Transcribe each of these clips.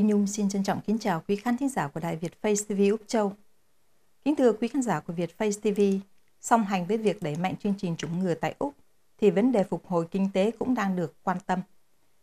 Đinh Nhung xin trân trọng kính chào quý khán thính giả của Đài Việt Face TV Úc Châu. Kính thưa quý khán giả của Việt Face TV, song hành với việc đẩy mạnh chương trình chủng ngừa tại Úc, thì vấn đề phục hồi kinh tế cũng đang được quan tâm.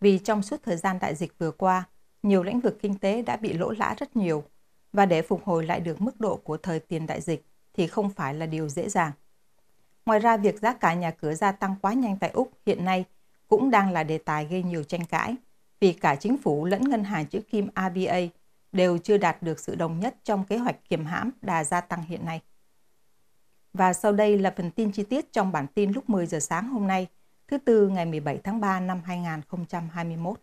Vì trong suốt thời gian đại dịch vừa qua, nhiều lĩnh vực kinh tế đã bị lỗ lã rất nhiều, và để phục hồi lại được mức độ của thời tiền đại dịch thì không phải là điều dễ dàng. Ngoài ra, việc giá cả nhà cửa gia tăng quá nhanh tại Úc hiện nay cũng đang là đề tài gây nhiều tranh cãi – vì cả chính phủ lẫn ngân hàng chữ kim ABA đều chưa đạt được sự đồng nhất trong kế hoạch kiềm hãm đà gia tăng hiện nay. Và sau đây là phần tin chi tiết trong bản tin lúc 10 giờ sáng hôm nay, thứ tư ngày 17 tháng 3 năm 2021.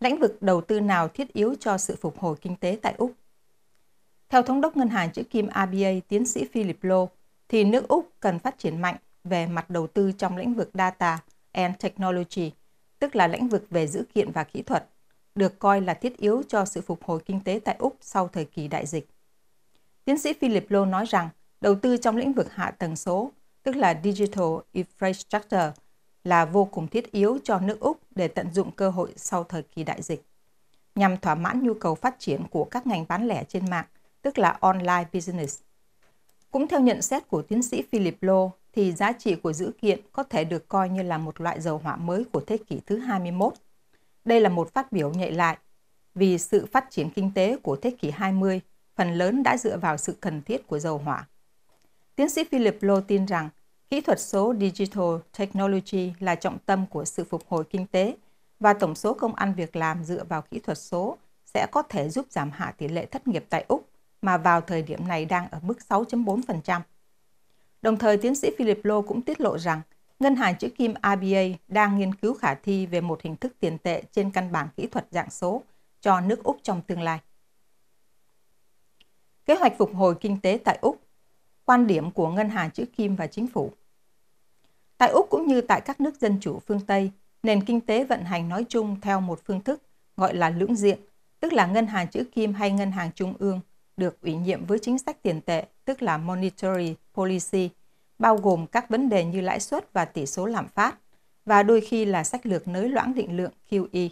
Lĩnh vực đầu tư nào thiết yếu cho sự phục hồi kinh tế tại Úc? Theo Thống đốc Ngân hàng chữ kim ABA tiến sĩ Philip Lowe, thì nước Úc cần phát triển mạnh về mặt đầu tư trong lĩnh vực Data and Technology, tức là lĩnh vực về dữ kiện và kỹ thuật, được coi là thiết yếu cho sự phục hồi kinh tế tại Úc sau thời kỳ đại dịch. Tiến sĩ Philip Lowe nói rằng, đầu tư trong lĩnh vực hạ tầng số, tức là Digital Infrastructure, là vô cùng thiết yếu cho nước Úc để tận dụng cơ hội sau thời kỳ đại dịch. Nhằm thỏa mãn nhu cầu phát triển của các ngành bán lẻ trên mạng, tức là online business. Cũng theo nhận xét của tiến sĩ Philip Lowe, thì giá trị của dữ kiện có thể được coi như là một loại dầu hỏa mới của thế kỷ thứ 21. Đây là một phát biểu nhạy lại, vì sự phát triển kinh tế của thế kỷ 20 phần lớn đã dựa vào sự cần thiết của dầu hỏa. Tiến sĩ Philip Lowe tin rằng kỹ thuật số Digital Technology là trọng tâm của sự phục hồi kinh tế và tổng số công ăn việc làm dựa vào kỹ thuật số sẽ có thể giúp giảm hạ tỷ lệ thất nghiệp tại Úc mà vào thời điểm này đang ở mức 6.4%. Đồng thời, tiến sĩ Philip Lo cũng tiết lộ rằng ngân hàng chữ kim RBA đang nghiên cứu khả thi về một hình thức tiền tệ trên căn bản kỹ thuật dạng số cho nước Úc trong tương lai. Kế hoạch phục hồi kinh tế tại Úc, quan điểm của ngân hàng chữ kim và chính phủ. Tại Úc cũng như tại các nước dân chủ phương Tây, nền kinh tế vận hành nói chung theo một phương thức gọi là lưỡng diện, tức là ngân hàng chữ kim hay ngân hàng trung ương – được ủy nhiệm với chính sách tiền tệ, tức là monetary policy, bao gồm các vấn đề như lãi suất và tỷ số lạm phát, và đôi khi là sách lược nới loãng định lượng QE.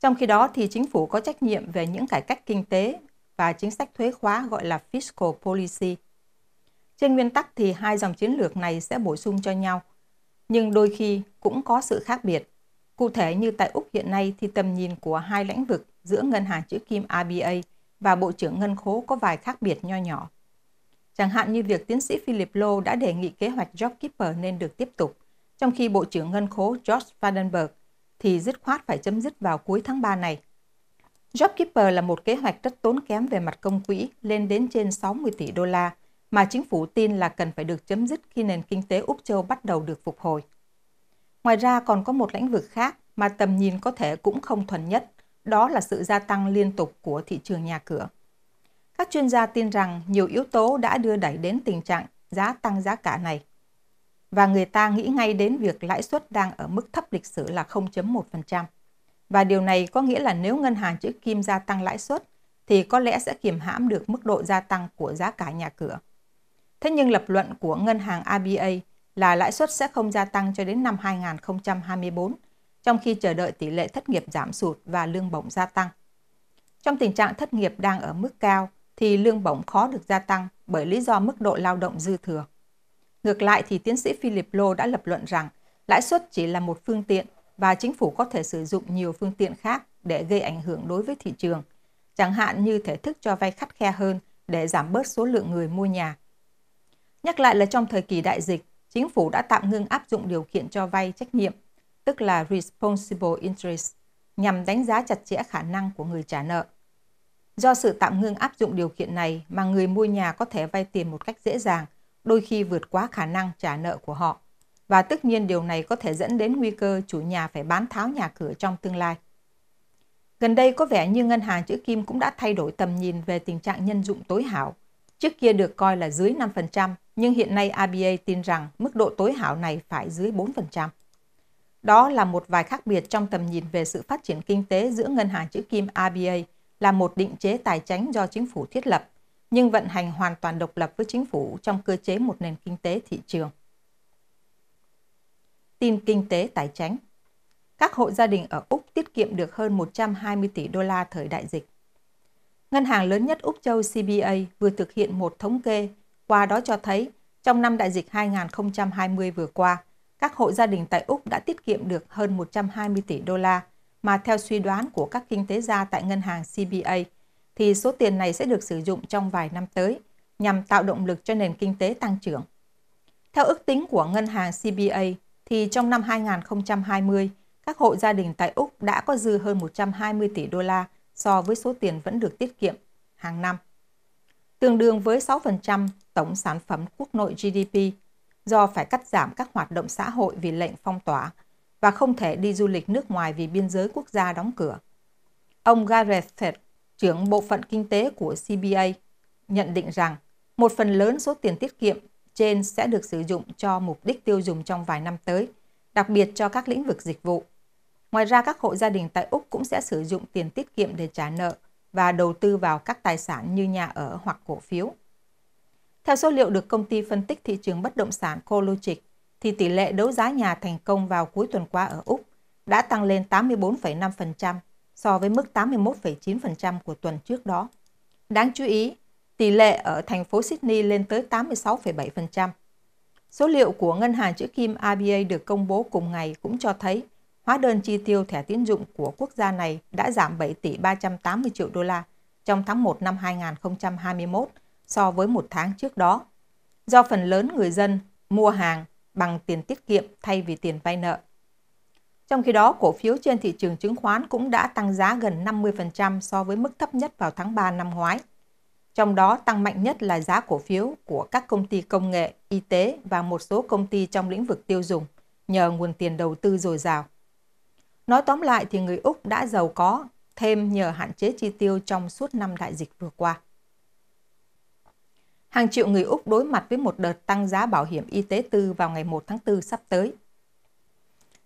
Trong khi đó thì chính phủ có trách nhiệm về những cải cách kinh tế và chính sách thuế khóa gọi là fiscal policy. Trên nguyên tắc thì hai dòng chiến lược này sẽ bổ sung cho nhau, nhưng đôi khi cũng có sự khác biệt. Cụ thể như tại Úc hiện nay thì tầm nhìn của hai lĩnh vực giữa ngân hàng chữ kim RBA – và Bộ trưởng Ngân khố có vài khác biệt nho nhỏ. Chẳng hạn như việc tiến sĩ Philip Lowe đã đề nghị kế hoạch JobKeeper nên được tiếp tục, trong khi Bộ trưởng Ngân khố George Vandenberg thì dứt khoát phải chấm dứt vào cuối tháng 3 này. JobKeeper là một kế hoạch rất tốn kém về mặt công quỹ lên đến trên 60 tỷ đô la mà chính phủ tin là cần phải được chấm dứt khi nền kinh tế Úc Châu bắt đầu được phục hồi. Ngoài ra còn có một lĩnh vực khác mà tầm nhìn có thể cũng không thuần nhất, đó là sự gia tăng liên tục của thị trường nhà cửa. Các chuyên gia tin rằng nhiều yếu tố đã đưa đẩy đến tình trạng giá tăng giá cả này. Và người ta nghĩ ngay đến việc lãi suất đang ở mức thấp lịch sử là 0.1%. Và điều này có nghĩa là nếu ngân hàng chữ kim gia tăng lãi suất thì có lẽ sẽ kiềm hãm được mức độ gia tăng của giá cả nhà cửa. Thế nhưng lập luận của ngân hàng ABA là lãi suất sẽ không gia tăng cho đến năm 2024 trong khi chờ đợi tỷ lệ thất nghiệp giảm sụt và lương bổng gia tăng. Trong tình trạng thất nghiệp đang ở mức cao, thì lương bổng khó được gia tăng bởi lý do mức độ lao động dư thừa. Ngược lại thì tiến sĩ Philip Lowe đã lập luận rằng lãi suất chỉ là một phương tiện và chính phủ có thể sử dụng nhiều phương tiện khác để gây ảnh hưởng đối với thị trường, chẳng hạn như thể thức cho vay khắt khe hơn để giảm bớt số lượng người mua nhà. Nhắc lại là trong thời kỳ đại dịch, chính phủ đã tạm ngưng áp dụng điều kiện cho vay trách nhiệm tức là Responsible Interest, nhằm đánh giá chặt chẽ khả năng của người trả nợ. Do sự tạm ngưng áp dụng điều kiện này mà người mua nhà có thể vay tiền một cách dễ dàng, đôi khi vượt quá khả năng trả nợ của họ. Và tất nhiên điều này có thể dẫn đến nguy cơ chủ nhà phải bán tháo nhà cửa trong tương lai. Gần đây có vẻ như ngân hàng chữ kim cũng đã thay đổi tầm nhìn về tình trạng nhân dụng tối hảo. Trước kia được coi là dưới 5%, nhưng hiện nay ABA tin rằng mức độ tối hảo này phải dưới 4%. Đó là một vài khác biệt trong tầm nhìn về sự phát triển kinh tế giữa ngân hàng chữ kim ABA là một định chế tài chính do chính phủ thiết lập, nhưng vận hành hoàn toàn độc lập với chính phủ trong cơ chế một nền kinh tế thị trường. Tin kinh tế tài chính Các hộ gia đình ở Úc tiết kiệm được hơn 120 tỷ đô la thời đại dịch. Ngân hàng lớn nhất Úc Châu CBA vừa thực hiện một thống kê, qua đó cho thấy trong năm đại dịch 2020 vừa qua, các hộ gia đình tại Úc đã tiết kiệm được hơn 120 tỷ đô la, mà theo suy đoán của các kinh tế gia tại ngân hàng CBA, thì số tiền này sẽ được sử dụng trong vài năm tới nhằm tạo động lực cho nền kinh tế tăng trưởng. Theo ước tính của ngân hàng CBA, thì trong năm 2020, các hộ gia đình tại Úc đã có dư hơn 120 tỷ đô la so với số tiền vẫn được tiết kiệm hàng năm, tương đương với 6% tổng sản phẩm quốc nội GDP do phải cắt giảm các hoạt động xã hội vì lệnh phong tỏa và không thể đi du lịch nước ngoài vì biên giới quốc gia đóng cửa. Ông Gareth Fett, trưởng bộ phận kinh tế của CBA, nhận định rằng một phần lớn số tiền tiết kiệm trên sẽ được sử dụng cho mục đích tiêu dùng trong vài năm tới, đặc biệt cho các lĩnh vực dịch vụ. Ngoài ra, các hộ gia đình tại Úc cũng sẽ sử dụng tiền tiết kiệm để trả nợ và đầu tư vào các tài sản như nhà ở hoặc cổ phiếu. Theo số liệu được công ty phân tích thị trường bất động sản Cologic, thì tỷ lệ đấu giá nhà thành công vào cuối tuần qua ở Úc đã tăng lên 84,5% so với mức 81,9% của tuần trước đó. Đáng chú ý, tỷ lệ ở thành phố Sydney lên tới 86,7%. Số liệu của ngân hàng chữ kim ABA được công bố cùng ngày cũng cho thấy hóa đơn chi tiêu thẻ tín dụng của quốc gia này đã giảm 7 tỷ 380 triệu đô la trong tháng 1 năm 2021 so với một tháng trước đó. Do phần lớn người dân mua hàng bằng tiền tiết kiệm thay vì tiền vay nợ. Trong khi đó, cổ phiếu trên thị trường chứng khoán cũng đã tăng giá gần 50% so với mức thấp nhất vào tháng 3 năm ngoái. Trong đó, tăng mạnh nhất là giá cổ phiếu của các công ty công nghệ, y tế và một số công ty trong lĩnh vực tiêu dùng nhờ nguồn tiền đầu tư dồi dào. Nói tóm lại thì người Úc đã giàu có thêm nhờ hạn chế chi tiêu trong suốt năm đại dịch vừa qua hàng triệu người Úc đối mặt với một đợt tăng giá bảo hiểm y tế tư vào ngày 1 tháng 4 sắp tới.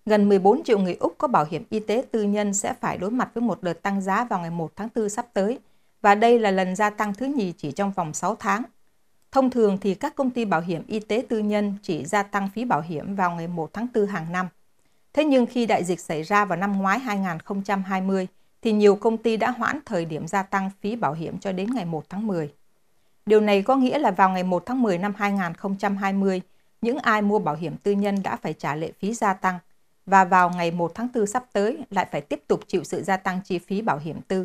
Gần 14 triệu người Úc có bảo hiểm y tế tư nhân sẽ phải đối mặt với một đợt tăng giá vào ngày 1 tháng 4 sắp tới, và đây là lần gia tăng thứ nhì chỉ trong vòng 6 tháng. Thông thường thì các công ty bảo hiểm y tế tư nhân chỉ gia tăng phí bảo hiểm vào ngày 1 tháng 4 hàng năm. Thế nhưng khi đại dịch xảy ra vào năm ngoái 2020, thì nhiều công ty đã hoãn thời điểm gia tăng phí bảo hiểm cho đến ngày 1 tháng 10. Điều này có nghĩa là vào ngày 1 tháng 10 năm 2020, những ai mua bảo hiểm tư nhân đã phải trả lệ phí gia tăng và vào ngày 1 tháng 4 sắp tới lại phải tiếp tục chịu sự gia tăng chi phí bảo hiểm tư.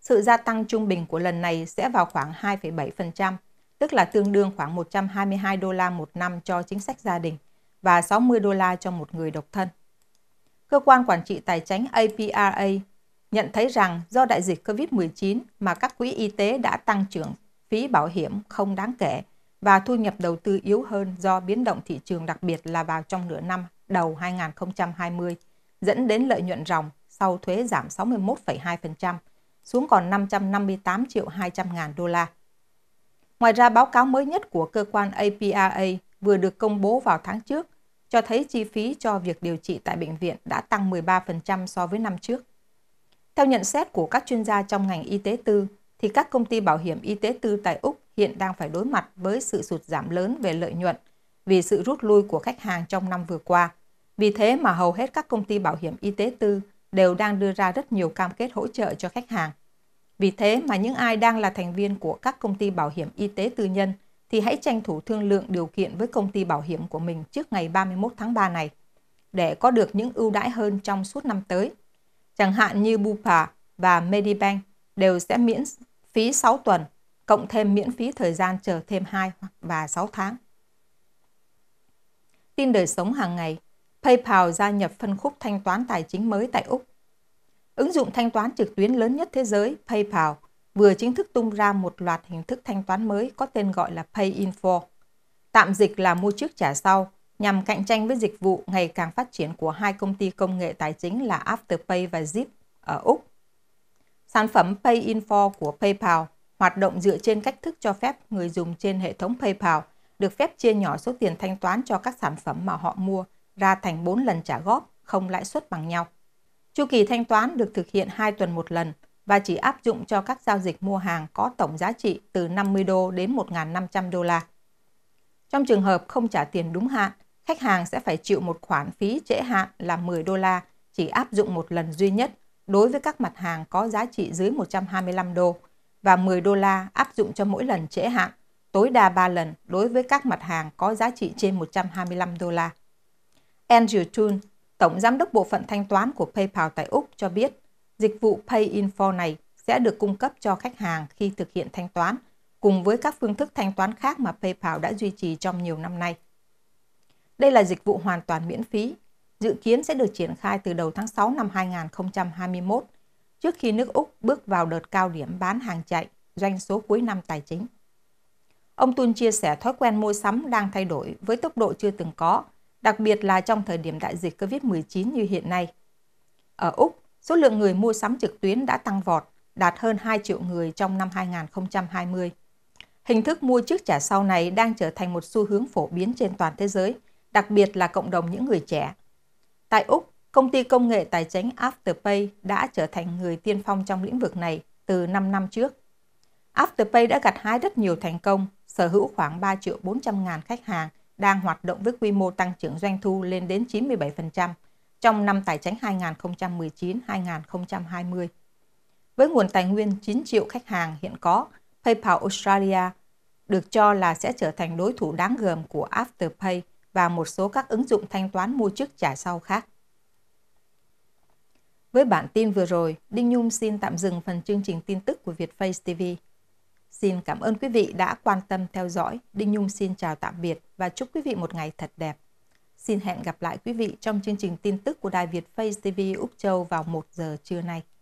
Sự gia tăng trung bình của lần này sẽ vào khoảng 2,7%, tức là tương đương khoảng 122 đô la một năm cho chính sách gia đình và 60 đô la cho một người độc thân. Cơ quan quản trị tài chính APRA nhận thấy rằng do đại dịch COVID-19 mà các quỹ y tế đã tăng trưởng phí bảo hiểm không đáng kể và thu nhập đầu tư yếu hơn do biến động thị trường đặc biệt là vào trong nửa năm đầu 2020, dẫn đến lợi nhuận ròng sau thuế giảm 61,2%, xuống còn 558 triệu 200 ngàn đô la. Ngoài ra, báo cáo mới nhất của cơ quan APRA vừa được công bố vào tháng trước cho thấy chi phí cho việc điều trị tại bệnh viện đã tăng 13% so với năm trước. Theo nhận xét của các chuyên gia trong ngành y tế tư, thì các công ty bảo hiểm y tế tư tại Úc hiện đang phải đối mặt với sự sụt giảm lớn về lợi nhuận vì sự rút lui của khách hàng trong năm vừa qua. Vì thế mà hầu hết các công ty bảo hiểm y tế tư đều đang đưa ra rất nhiều cam kết hỗ trợ cho khách hàng. Vì thế mà những ai đang là thành viên của các công ty bảo hiểm y tế tư nhân thì hãy tranh thủ thương lượng điều kiện với công ty bảo hiểm của mình trước ngày 31 tháng 3 này để có được những ưu đãi hơn trong suốt năm tới. Chẳng hạn như Bupa và Medibank đều sẽ miễn phí 6 tuần, cộng thêm miễn phí thời gian chờ thêm 2 và 6 tháng. Tin đời sống hàng ngày, PayPal gia nhập phân khúc thanh toán tài chính mới tại Úc. Ứng dụng thanh toán trực tuyến lớn nhất thế giới, PayPal, vừa chính thức tung ra một loạt hình thức thanh toán mới có tên gọi là Pay in PayInfo, tạm dịch là mua trước trả sau, nhằm cạnh tranh với dịch vụ ngày càng phát triển của hai công ty công nghệ tài chính là Afterpay và Zip ở Úc Sản phẩm Pay Info của PayPal hoạt động dựa trên cách thức cho phép người dùng trên hệ thống PayPal được phép chia nhỏ số tiền thanh toán cho các sản phẩm mà họ mua ra thành 4 lần trả góp, không lãi suất bằng nhau. Chu kỳ thanh toán được thực hiện 2 tuần một lần và chỉ áp dụng cho các giao dịch mua hàng có tổng giá trị từ 50 đô đến 1.500 đô la. Trong trường hợp không trả tiền đúng hạn, khách hàng sẽ phải chịu một khoản phí trễ hạn là 10 đô la, chỉ áp dụng một lần duy nhất – đối với các mặt hàng có giá trị dưới 125 đô và 10 đô la áp dụng cho mỗi lần trễ hạn, tối đa 3 lần đối với các mặt hàng có giá trị trên 125 đô la. Andrew Tun, Tổng Giám đốc Bộ phận Thanh toán của PayPal tại Úc cho biết, dịch vụ Pay in 4 này sẽ được cung cấp cho khách hàng khi thực hiện thanh toán, cùng với các phương thức thanh toán khác mà PayPal đã duy trì trong nhiều năm nay. Đây là dịch vụ hoàn toàn miễn phí dự kiến sẽ được triển khai từ đầu tháng 6 năm 2021, trước khi nước Úc bước vào đợt cao điểm bán hàng chạy, doanh số cuối năm tài chính. Ông Tun chia sẻ thói quen mua sắm đang thay đổi với tốc độ chưa từng có, đặc biệt là trong thời điểm đại dịch COVID-19 như hiện nay. Ở Úc, số lượng người mua sắm trực tuyến đã tăng vọt, đạt hơn 2 triệu người trong năm 2020. Hình thức mua trước trả sau này đang trở thành một xu hướng phổ biến trên toàn thế giới, đặc biệt là cộng đồng những người trẻ. Tại Úc, công ty công nghệ tài chính Afterpay đã trở thành người tiên phong trong lĩnh vực này từ 5 năm trước. Afterpay đã gặt hái rất nhiều thành công, sở hữu khoảng 3 triệu 400 ngàn khách hàng đang hoạt động với quy mô tăng trưởng doanh thu lên đến 97% trong năm tài chính 2019-2020. Với nguồn tài nguyên 9 triệu khách hàng hiện có, PayPal Australia được cho là sẽ trở thành đối thủ đáng gờm của Afterpay – và một số các ứng dụng thanh toán mua trước trả sau khác. Với bản tin vừa rồi, Đinh Nhung xin tạm dừng phần chương trình tin tức của Vietface TV. Xin cảm ơn quý vị đã quan tâm theo dõi. Đinh Nhung xin chào tạm biệt và chúc quý vị một ngày thật đẹp. Xin hẹn gặp lại quý vị trong chương trình tin tức của Đài Việt Face TV Úc Châu vào 1 giờ trưa nay.